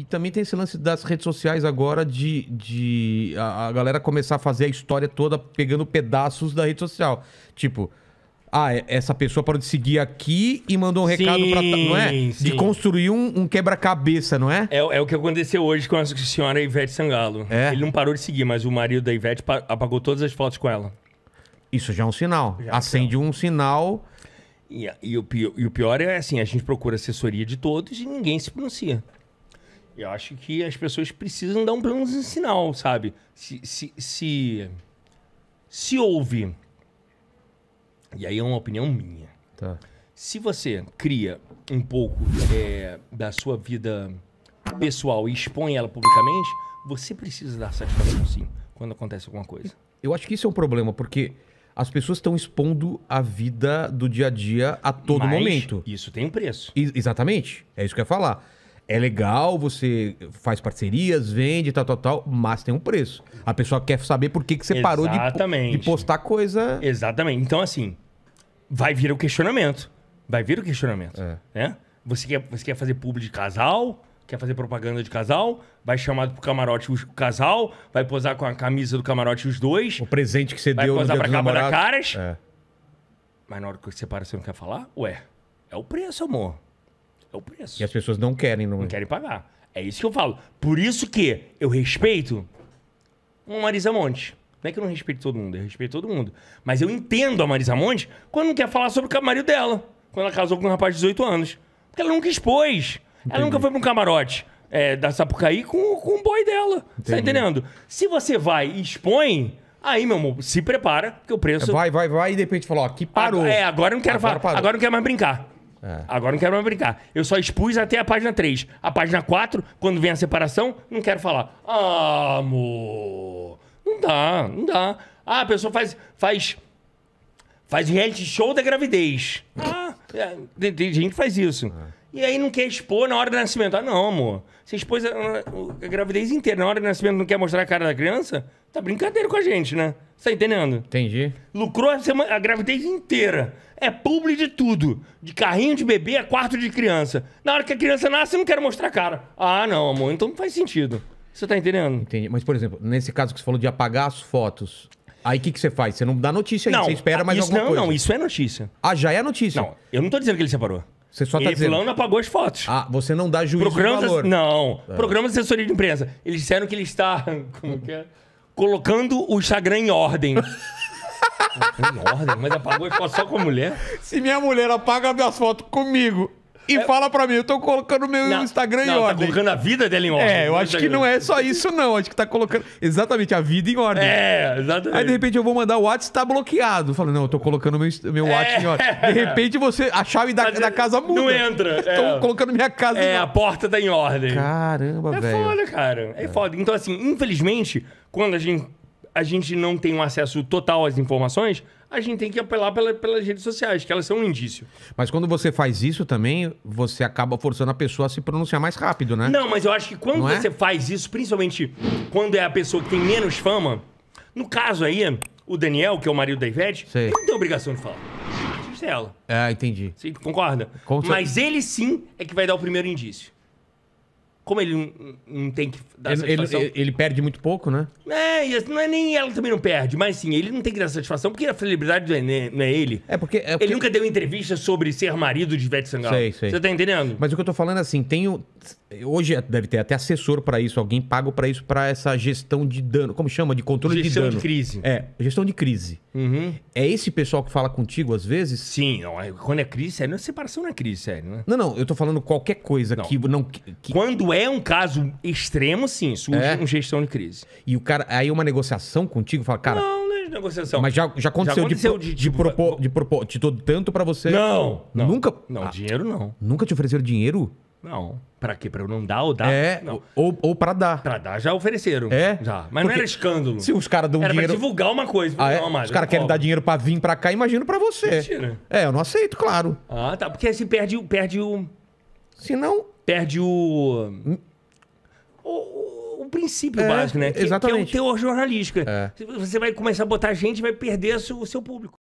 E também tem esse lance das redes sociais agora de, de a, a, galera começar a fazer a história toda pegando pedaços da rede social. Tipo, ah, é, essa pessoa parou de seguir aqui e mandou um sim, recado pra. Não é? Sim. De construir um, um quebra-cabeça, não é? é? é? o que aconteceu hoje com a senhora Ivete Sangalo. É? Ele não parou de seguir, mas o marido da Ivete apagou todas as fotos com ela. Isso já é um sinal. Já é Acende um sinal. E, e, o pior, e o pior é assim: a gente procura assessoria de todos e ninguém se pronuncia. Eu acho que as pessoas precisam dar um pelo menos um sinal, sabe? Se, se, se, se ouve. E aí é uma opinião minha. Tá. Se você cria um pouco é, da sua vida pessoal e expõe ela publicamente, você precisa dar satisfação sim quando acontece alguma coisa. Eu acho que isso é um problema, porque as pessoas estão expondo a vida do dia a dia a todo Mas momento. Isso tem um preço. I exatamente. É isso que eu ia falar é legal, você faz parcerias, vende, tal, tal, tal, mas tem um preço. A pessoa quer saber por que, que você Exatamente. parou de, de postar coisa. Exatamente. Então, assim, vai vir o questionamento. Vai vir o questionamento. É. Né? Você, quer, você quer fazer público de casal? Quer fazer propaganda de casal? Vai chamado pro camarote o casal? Vai posar com a camisa do camarote os dois? O presente que você deu no dia pra dos capa namorados. da caras? É. Mas na hora que você para, você não quer falar? Ué, é o preço, amor. É o preço. E as pessoas não querem, não, não querem pagar. É isso que eu falo. Por isso que eu respeito uma Marisa Monte. Não é que eu não respeito todo mundo, eu respeito todo mundo. Mas eu entendo a Marisa Monte quando não quer falar sobre o camarim dela. Quando ela casou com um rapaz de 18 anos. Porque ela nunca expôs. Entendi. Ela nunca foi para um camarote é, da Sapucaí com, com o boy dela. Tá Entendi. Tá entendendo? Se você vai e expõe, Aí, meu amor, se prepara, porque o preço. Vai, vai, vai, e de repente falou, ó, aqui parou. É, agora não quero agora falar. Parou. Agora não quero mais brincar. É. Agora não quero mais brincar. Eu só expus até a página 3. A página 4, quando vem a separação, não quero falar. Ah, amor. Não dá, não dá. Ah, a pessoa faz. faz faz reality show da gravidez. Ah, é, tem, tem gente que faz isso. É. E aí não quer expor na hora do nascimento. Ah, não, amor. Você expôs a, a, gravidez inteira. Na hora do nascimento não quer mostrar a cara da criança? Tá brincadeira com a gente, né? Você tá entendendo? Entendi. Lucrou a, semana, a gravidez inteira é publi de tudo. De carrinho de bebê a é quarto de criança. Na hora que a criança nasce, eu não quero mostrar a cara. Ah, não, amor, então não faz sentido. Você tá entendendo? Entendi. Mas, por exemplo, nesse caso que você falou de apagar as fotos, aí o que, que você faz? Você não dá notícia aí, não, você espera mais isso, alguma não, coisa. Não, não, isso é notícia. Ah, já é notícia? Não, eu não tô dizendo que ele separou. Você só tá ele dizendo... fulano apagou as fotos. Ah, você não dá juízo Programas, de valor. Não, ah. programa de assessoria de imprensa. Eles disseram que ele está... Como é que é? Colocando o Instagram em ordem. Em ordem, mas apagou e ficou só com a mulher? Se minha mulher apaga minhas fotos comigo e é... fala pra mim, eu tô colocando meu não, Instagram não, em tá ordem. Tá colocando a vida dela em ordem. É, eu né? acho que não é só isso, não. Acho que tá colocando exatamente a vida em ordem. É, exatamente. Aí de repente eu vou mandar o WhatsApp tá bloqueado. Falando, não, eu tô colocando meu, meu é. WhatsApp em ordem. De repente você. A chave da, da casa muda. Não entra. É. tô colocando minha casa é, em ordem. É, a porta tá em ordem. Caramba, é velho. É véio. foda, cara. É, é foda. Então, assim, infelizmente, quando a gente a gente não tem um acesso total às informações, a gente tem que apelar pela, pelas redes sociais, que elas são um indício. Mas quando você faz isso também, você acaba forçando a pessoa a se pronunciar mais rápido, né? Não, mas eu acho que quando não é? você é? faz isso, principalmente quando é a pessoa que tem menos fama, no caso aí, o Daniel, que é o marido da Ivete, não tem obrigação de falar. É ela. É, entendi. Você concorda? Conta... Mas ele sim é que vai dar o primeiro indício como ele não, não tem que dar ele, satisfação. Ele, ele, perde muito pouco, né? É, e assim, não é nem ela também não perde, mas sim, ele não tem que dar satisfação porque a celebridade não é, não é ele. É porque, é porque, Ele nunca deu entrevista sobre ser marido de Ivete Sangalo. Sei, sei. Você tá entendendo? Mas o que eu tô falando é assim, tem Hoje é, deve ter até assessor para isso, alguém pago para isso, para essa gestão de dano. Como chama? De controle gestão de dano. Gestão de crise. É, gestão de crise. Uhum. É esse pessoal que fala contigo às vezes? Sim, não, é, quando é crise, sério, é separação não é crise, sério. é? Não, não, eu tô falando qualquer coisa não. que não... Que... Quando é é um caso extremo, sim, surge é? gestão de crise. E o cara, aí é uma negociação contigo, fala, cara. Não, não é negociação. Mas já, já, aconteceu, já aconteceu de, de, de, tipo, propor, de propor, te dou tanto para você. Não, não, Nunca. Não, ah, dinheiro não. Nunca te ofereceram dinheiro? Não. Pra quê? Pra eu não dar ou dar? É, não. ou, ou pra dar. Pra dar já ofereceram. É? Já. Mas Porque não era escândalo. Se os caras dão era dinheiro... Era pra divulgar uma coisa. Ah, é? Uma os caras querem dar dinheiro pra vir pra cá, imagino pra você. Mentira. É, eu não aceito, claro. Ah, tá. Porque aí assim, perde, perde o... Senão. Perde o. Hum. O, o princípio é, básico, né? Que, exatamente. Que é o teor jornalístico. É. Você vai começar a botar gente e vai perder o seu público.